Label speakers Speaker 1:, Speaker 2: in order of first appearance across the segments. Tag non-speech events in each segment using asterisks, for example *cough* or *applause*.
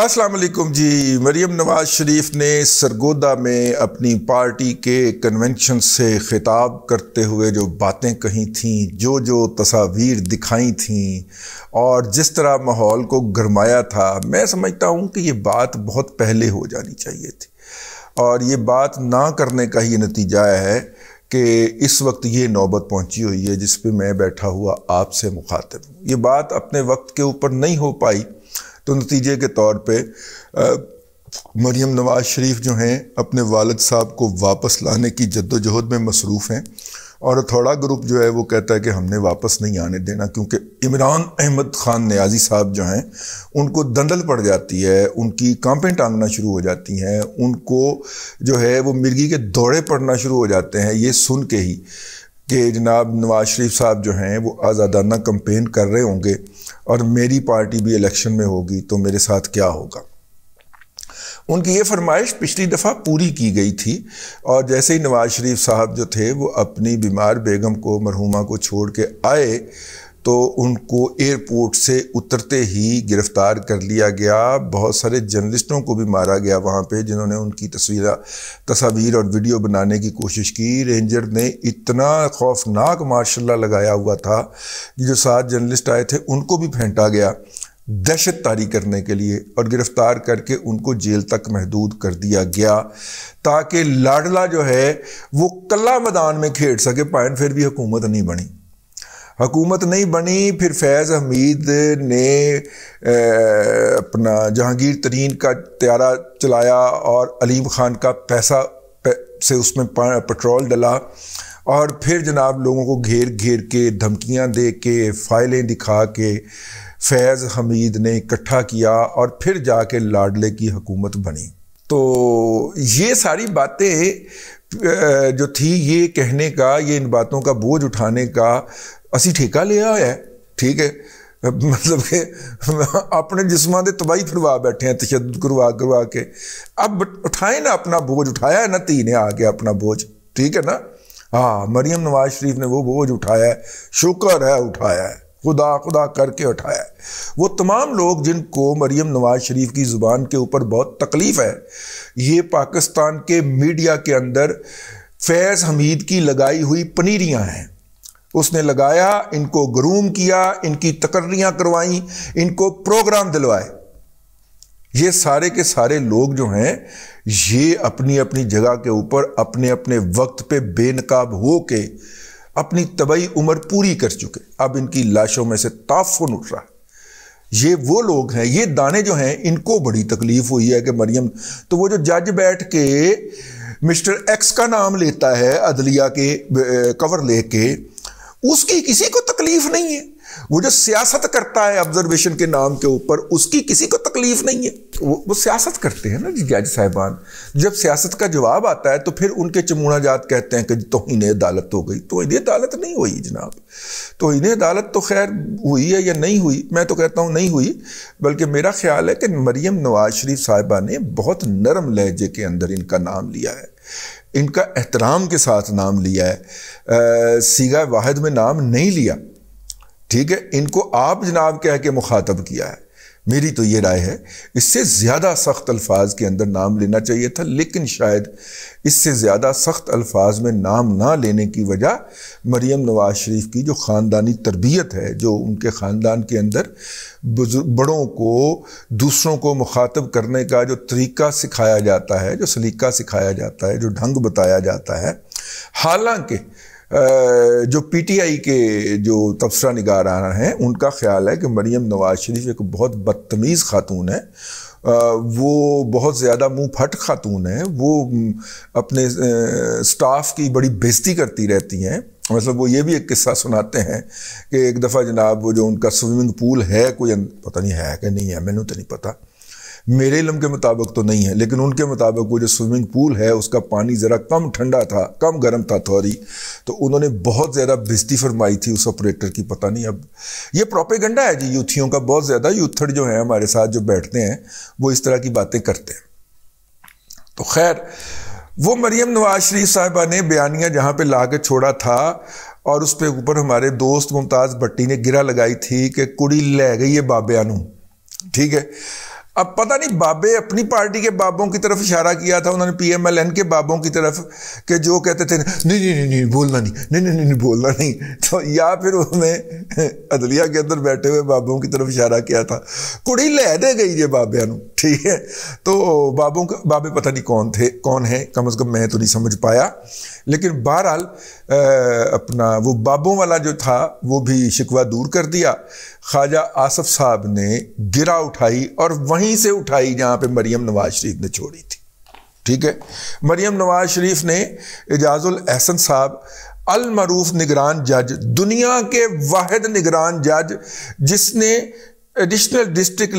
Speaker 1: असलम जी मरीम नवाज शरीफ ने सरगोदा में अपनी पार्टी के कन्वेंशन से ख़िताब करते हुए जो बातें कही थीं जो जो तस्वीर दिखाई थीं और जिस तरह माहौल को गरमाया था मैं समझता हूँ कि ये बात बहुत पहले हो जानी चाहिए थी और ये बात ना करने का ही नतीजा है कि इस वक्त ये नौबत पहुँची हुई है जिस पर मैं बैठा हुआ आपसे मुखातिब हूँ ये बात अपने वक्त के ऊपर नहीं हो पाई तो नतीजे के तौर पे मरियम नवाज शरीफ जो हैं अपने वालद साहब को वापस लाने की जद्दोजहद में मसरूफ़ हैं और अथौड़ा ग्रुप जो है वो कहता है कि हमने वापस नहीं आने देना क्योंकि इमरान अहमद ख़ान न्याजी साहब जो हैं उनको दंदल पड़ जाती है उनकी कांपें टांगना शुरू हो जाती हैं उनको जो है वो मिर्गी के दौड़े पड़ना शुरू हो जाते हैं ये सुन के ही कि जनाब नवाज शरीफ साहब जो हैं वो आज़ादाना कंपेन कर रहे होंगे और मेरी पार्टी भी इलेक्शन में होगी तो मेरे साथ क्या होगा उनकी ये फरमाइश पिछली दफ़ा पूरी की गई थी और जैसे ही नवाज शरीफ साहब जो थे वो अपनी बीमार बेगम को मरहुमा को छोड़ के आए तो उनको एयरपोर्ट से उतरते ही गिरफ्तार कर लिया गया बहुत सारे जर्नलिस्टों को भी मारा गया वहाँ पे जिन्होंने उनकी तस्वीर तस्वीर और वीडियो बनाने की कोशिश की रेंजर ने इतना खौफनाक मार्शल लगाया हुआ था कि जो सात जर्नलिस्ट आए थे उनको भी फेंटा गया दहशत तारी करने के लिए और गिरफ्तार करके उनको जेल तक महदूद कर दिया गया ताकि लाडला जो है वो कला मैदान में खेड़ सके पाइन फिर भी हुकूमत नहीं बनी हकूमत नहीं बनी फिर फैज़ हमीद ने ए, अपना जहांगीर तरीन का त्यारा चलाया और अलीम ख़ान का पैसा से उसमें पेट्रोल डला और फिर जनाब लोगों को घेर घेर के धमकियां दे के फाइलें दिखा के फैज़ हमीद ने इकट्ठा किया और फिर जाके लाडले की हुकूमत बनी तो ये सारी बातें जो थी ये कहने का ये इन बातों का बोझ उठाने का असी ठेका लिया ਹੋਇਆ ठीक है मतलब ਕਿ अपने जिसमां ਦੇ ਤਬਾਈ ਫਰਵਾ ਬੈਠੇ ਆ ਤਸ਼ੱਦਦ करवा ਕਰਵਾ ਕੇ ਅਬ ਉਠਾਏ ਨਾ ਆਪਣਾ ਬੋਝ ਉਠਾਇਆ ਨਾ ਧੀ ਨੇ ਆ ਕੇ ਆਪਣਾ ਬੋਝ ठीक है ना हाँ मरियम नवाज शरीफ ने वो बोझ उठाया है शुक्र है उठाया है खुदा खुदा करके उठाया है वो तमाम लोग जिनको मरियम नवाज शरीफ की ज़ुबान के ऊपर बहुत तकलीफ़ है ये पाकिस्तान के मीडिया के अंदर फैज़ हमीद की लगाई हुई पनीरियाँ हैं उसने लगाया इनको ग्रूम किया इनकी तकर्रियाँ करवाई इनको प्रोग्राम दिलवाए ये सारे के सारे लोग जो हैं ये अपनी अपनी जगह के ऊपर अपने अपने वक्त पे बेनकाब हो के अपनी तबई उम्र पूरी कर चुके अब इनकी लाशों में से ताफुन उठ रहा है ये वो लोग हैं ये दाने जो हैं इनको बड़ी तकलीफ हुई है कि मरियम तो वो जो जज बैठ के मिस्टर एक्स का नाम लेता है अदलिया के कवर लेके उसकी किसी को तकलीफ नहीं है वो जो सियासत करता है ऑब्जर्वेशन के नाम के ऊपर उसकी किसी को तकलीफ नहीं है वो वो सियासत करते हैं ना जज साहिबान जब सियासत का जवाब आता है तो फिर उनके चमुना जात कहते हैं कि तो इन्हें अदालत हो गई तो इन्हें अदालत नहीं हुई जनाब तो इन्हें अदालत तो खैर हुई है या नहीं हुई मैं तो कहता हूँ नहीं हुई बल्कि मेरा ख्याल है कि मरियम नवाज शरीफ साहिबा ने बहुत नरम लहजे के अंदर इनका नाम लिया है इनका एहतराम के साथ नाम लिया है सीगा वाहिद में नाम नहीं लिया ठीक है इनको आप जनाब कह के मुखातब किया है मेरी तो ये राय है इससे ज़्यादा सख्त अल्फाज के अंदर नाम लेना चाहिए था लेकिन शायद इससे ज़्यादा सख्त अल्फाज में नाम ना लेने की वजह मरीम नवाज शरीफ की जो ख़ानदानी तरबियत है जो उनके ख़ानदान के अंदर बड़ों को दूसरों को मुखातब करने का जो तरीका सिखाया जाता है जो सलीका सिखाया जाता है जो ढंग बताया जाता है हालांकि जो पीटीआई के जो तबसरा निगाराना हैं उनका ख्याल है कि मरीम नवाज शरीफ एक बहुत बदतमीज़ खातून है वो बहुत ज़्यादा मुंह फट खातून है वो अपने स्टाफ की बड़ी बेजती करती रहती हैं मतलब वो ये भी एक किस्सा सुनाते हैं कि एक दफ़ा जनाब वो जो उनका स्विमिंग पूल है कोई अं-, पता नहीं है कि नहीं है मैंने तो नहीं पता मेरे इलम के मुताबिक तो नहीं है लेकिन उनके मुताबिक वो जो स्विमिंग पूल है उसका पानी ज़रा कम ठंडा था कम गर्म था थोड़ी तो उन्होंने बहुत ज़्यादा बिजती फरमाई थी उस ऑपरेटर की पता नहीं अब ये प्रोपेगेंडा है जी यूथियों का बहुत ज़्यादा यूथड़ जो है हमारे साथ जो बैठते हैं वो इस तरह की बातें करते हैं तो खैर वो मरियम नवाज शरीफ साहिबा ने बयानिया जहाँ पर ला छोड़ा था और उस पर ऊपर हमारे दोस्त मुमताज़ भट्टी ने गिरा लगाई थी कि कुड़ी ले गई है बाबियानू ठीक है अब पता नहीं बाबे अपनी पार्टी के बाबों की तरफ इशारा किया था उन्होंने पीएमएलएन के बाबों की तरफ के जो कहते थे नहीं नहीं नहीं नहीं बोलना नहीं नहीं नहीं नहीं बोलना नहीं तो या फिर उन्होंने अदलिया के अंदर बैठे हुए बाबों की तरफ इशारा किया था कुड़ी लह दे गई जे बाबिया ठीक है तो बाबों के बाबे पता नहीं कौन थे कौन है कम अज़ कम मैं तो नहीं समझ पाया लेकिन बहरहाल अपना वो बाबों वाला जो था वो भी शिकवा दूर कर दिया ख्वाजा आसफ साहब ने गिरा उठाई और वहीं वहीं से उठाई जहां पे मरियम नवाज शरीफ ने छोड़ी थी ठीक है मरियम नवाज शरीफ ने एजाजुल एहसन साहब अल अलमरूफ निगरान जज दुनिया के वाहिद निगरान जज जिसने एडिशनल डिस्ट्रिक्ट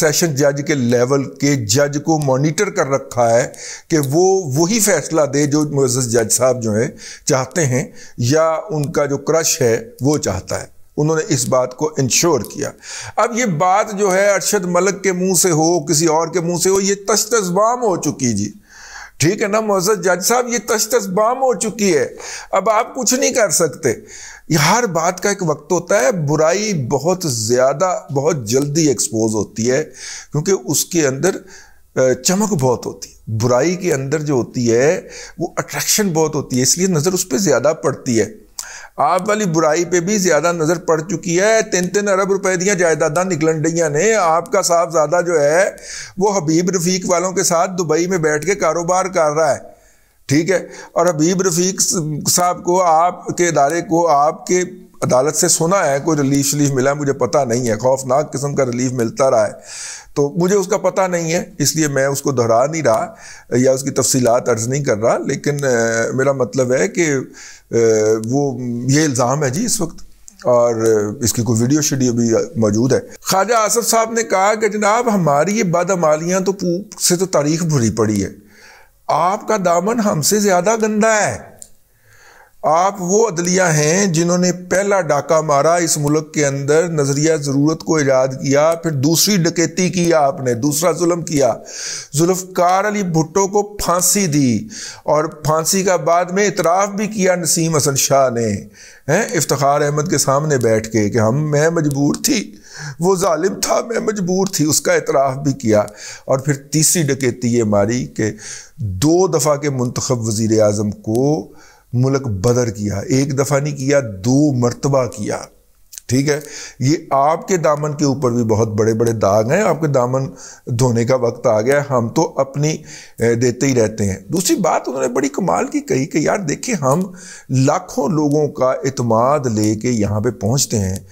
Speaker 1: सेशन जज के लेवल के जज को मॉनिटर कर रखा है कि वो वही फैसला दे जो मोजस जज साहब जो है चाहते हैं या उनका जो क्रश है वो चाहता है उन्होंने इस बात को इंश्योर किया अब ये बात जो है अरशद मलक के मुंह से हो किसी और के मुंह से हो ये तश हो चुकी जी ठीक है ना मोहसद जज साहब ये तश हो चुकी है अब आप कुछ नहीं कर सकते हर बात का एक वक्त होता है बुराई बहुत ज़्यादा बहुत जल्दी एक्सपोज होती है क्योंकि उसके अंदर चमक बहुत होती है बुराई के अंदर जो होती है वो अट्रैक्शन बहुत होती है इसलिए नज़र उस पर ज़्यादा पड़ती है आप वाली बुराई पे भी ज़्यादा नज़र पड़ चुकी है तीन तीन अरब रुपए दिया जायदादा निकलन डियाँ ने आपका ज्यादा जो है वो हबीब रफीक वालों के साथ दुबई में बैठ के कारोबार कर रहा है ठीक है और हबीब रफीक साहब को आपके इदारे को आपके अदालत से सुना है कोई रिलीफ शलीफ मिला है मुझे पता नहीं है खौफनाक किस्म का रिलीफ मिलता रहा है तो मुझे उसका पता नहीं है इसलिए मैं उसको दोहरा नहीं रहा या उसकी तफसीत अर्ज़ नहीं कर रहा लेकिन आ, मेरा मतलब है कि आ, वो ये इल्ज़ाम है जी इस वक्त और इसकी कोई वीडियो शीडियो भी मौजूद है ख्वाजा आसफ साहब ने कहा कि जनाब हमारी ये बदमालियाँ तो से तो तारीख भरी पड़ी है आपका दामन हमसे ज़्यादा गंदा है आप वो अदलिया हैं जिन्होंने पहला डाका मारा इस मुल्क के अंदर नज़रिया ज़रूरत को ईजाद किया फिर दूसरी डकैती की आपने दूसरा जुल्म किया जुल्फ़कार अली भुट्टो को फांसी दी और फांसी का बाद में इतराफ़ भी किया नसीम हसन शाह ने हैं इफ्तार अहमद के सामने बैठ के कि हम मैं मजबूर थी वो ालिम था मैं मजबूर थी उसका एतराफ़ भी किया और फिर तीसरी डकेती ये मारी कि दो दफ़ा के मंतखब वज़ी अजम को मुल्क बदर किया एक दफ़ा नहीं किया दो मरतबा किया ठीक है ये आपके दामन के ऊपर भी बहुत बड़े बड़े दाग हैं आपके दामन धोने का वक्त आ गया हम तो अपनी देते ही रहते हैं दूसरी बात उन्होंने बड़ी कमाल की कही कि यार देखिए हम लाखों लोगों का इतमाद लेके यहाँ पे पहुँचते हैं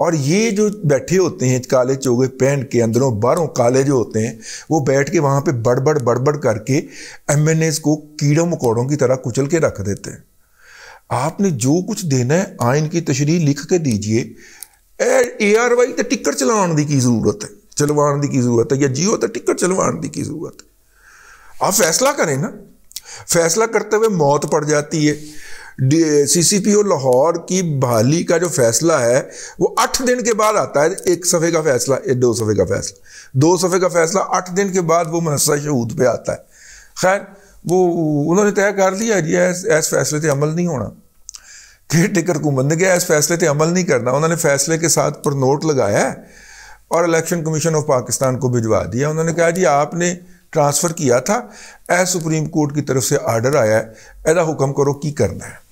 Speaker 1: और ये जो बैठे होते हैं काले चोगे पहन के अंदरों बाहरों काले जो होते हैं वो बैठ के वहाँ पे बड़बड़ बड़बड़ करके एम एन एस को कीड़ों मकोड़ों की तरह कुचल के रख देते हैं आपने जो कुछ देना है आयन की तशरी लिख के दीजिए ए आर वाई तो टिकट चलाने की की जरूरत है चलवाने की की जरूरत है या जियो तो टिकट चलवाने की की जरूरत है आप फैसला करें ना फैसला करते हुए मौत पड़ जाती है सीसीपीओ लाहौर की बहाली का जो फैसला है वो आठ दिन के बाद आता है एक सफ़े का फैसला एक दो सफ़े का फैसला दो सफ़े का फैसला आठ दिन के बाद वो मनसा शहूद पे आता है खैर वो उन्होंने तय कर लिया जी ऐस फैसले पर अमल नहीं होना कि टिकट हुकूमत ने गया इस फैसले पर अमल नहीं करना उन्होंने फैसले के साथ पर नोट लगाया और इलेक्शन कमीशन ऑफ पाकिस्तान को भिजवा दिया उन्होंने कहा जी आपने ट्रांसफ़र किया था ए सुप्रीम कोर्ट की तरफ से आर्डर आया है एदा हुक्म करो की करना है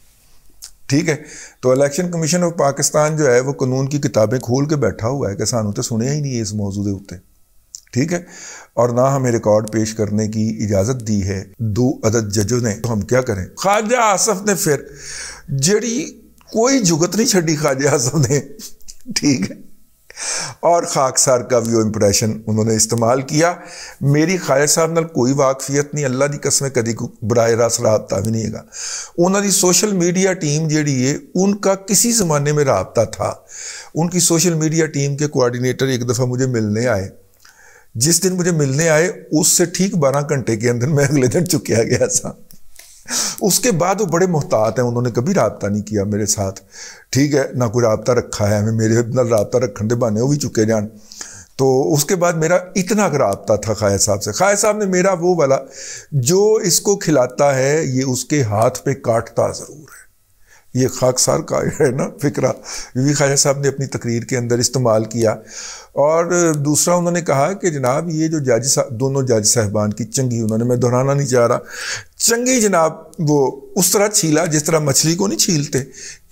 Speaker 1: ठीक है तो इलेक्शन कमीशन ऑफ पाकिस्तान जो है वो कानून की किताबें खोल के बैठा हुआ है कि सू तो सुने ही नहीं इस मौजूद के उत्ते ठीक है और ना हमें रिकॉर्ड पेश करने की इजाज़त दी है दो अदद जजों ने तो हम क्या करें ख्वाजा आसफ ने फिर जड़ी कोई जुगत नहीं छी ख्वाजा आसफ ने *laughs* ठीक है और खाकसार का भी वो उन्होंने इस्तेमाल किया मेरी खायर साहब न कोई वाकफियत नहीं अल्लाह की कस्में कभी ਬਰਾਏ ਰਾਸ ਰਾਬਤਾ भी नहीं है उन्होंने सोशल मीडिया टीम जी ਜਿਹੜੀ ਹੈ किसी ज़माने में रबता था उनकी सोशल मीडिया टीम के कोआर्डीनेटर एक दफ़ा मुझे मिलने आए जिस दिन मुझे मिलने आए उससे ठीक बारह घंटे के अंदर मैं अगले दिन चुकया गया था उसके बाद वो बड़े मोहतात हैं उन्होंने कभी रबता नहीं किया मेरे साथ ठीक है ना कोई रबता रखा है हमें मेरे नाल रबता रखने के बहाने वो भी चुके जान तो उसके बाद मेरा इतना रबता था खाया साहब से खाया साहब ने मेरा वो वाला जो इसको खिलाता है ये उसके हाथ पे काटता ज़रूर है ये खाकसार का है ना फिक्रा वी ख्वाजा साहब ने अपनी तकरीर के अंदर इस्तेमाल किया और दूसरा उन्होंने कहा कि जनाब ये जो जज साहब दोनों जज साहबान की चंगी उन्होंने मैं दोहराना नहीं चाह रहा चंगी जनाब वो उस तरह छीला जिस तरह मछली को नहीं छीलते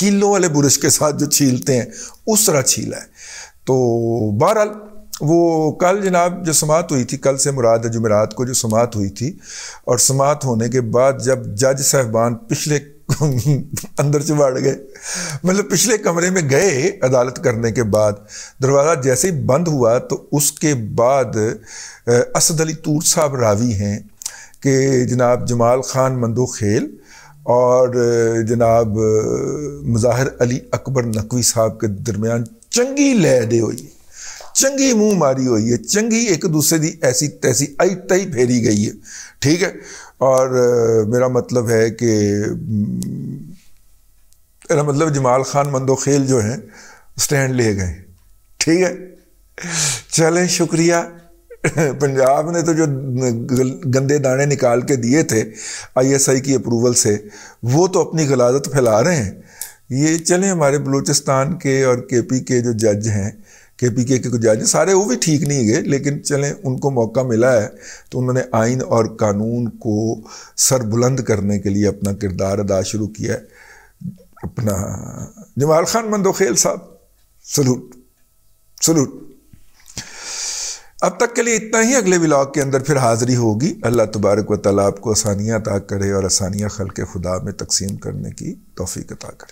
Speaker 1: किलो वाले बुरश के साथ जो छीलते हैं उस तरह छीला है तो बहरहाल वो कल जनाब जो समात हुई थी कल से मुराद जुमेरात को जो समात हुई थी और समात होने के बाद जब जज साहबान पिछले अंदर से बाढ़ गए मतलब पिछले कमरे में गए अदालत करने के बाद दरवाज़ा जैसे ही बंद हुआ तो उसके बाद असद अली तूर साहब रावी हैं कि जनाब जमाल खान मंदो खेल और जनाब मज़ाहिर अली अकबर नकवी साहब के दरमियान चंगी लह दे हुई चंगी मुंह मारी हुई है चंगी एक दूसरे की ऐसी तैसी आई तई फेरी गई है ठीक है और मेरा मतलब है कि मेरा मतलब जमाल खान मंदोखेल जो हैं स्टैंड ले गए ठीक है चले शुक्रिया *laughs* पंजाब ने तो जो गंदे दाने निकाल के दिए थे आईएसआई की अप्रूवल से वो तो अपनी गलाजत फैला रहे हैं ये चले हमारे बलूचिस्तान के और केपी के जो जज हैं के पी के कुछ जज सारे वो भी ठीक नहीं गए लेकिन चलें उनको मौका मिला है तो उन्होंने आइन और कानून को सरबुलंद करने के लिए अपना किरदार अदा शुरू किया है अपना जमाल खान मंदोखेल साहब सलूट सलूट अब तक के लिए इतना ही अगले ब्लॉग के अंदर फिर हाजिरी होगी अल्लाह तबारक व तला आपको आसानियाँ अता करे और आसानियाँ खल के खुदा में तकसीम करने की तोफ़ी अता करे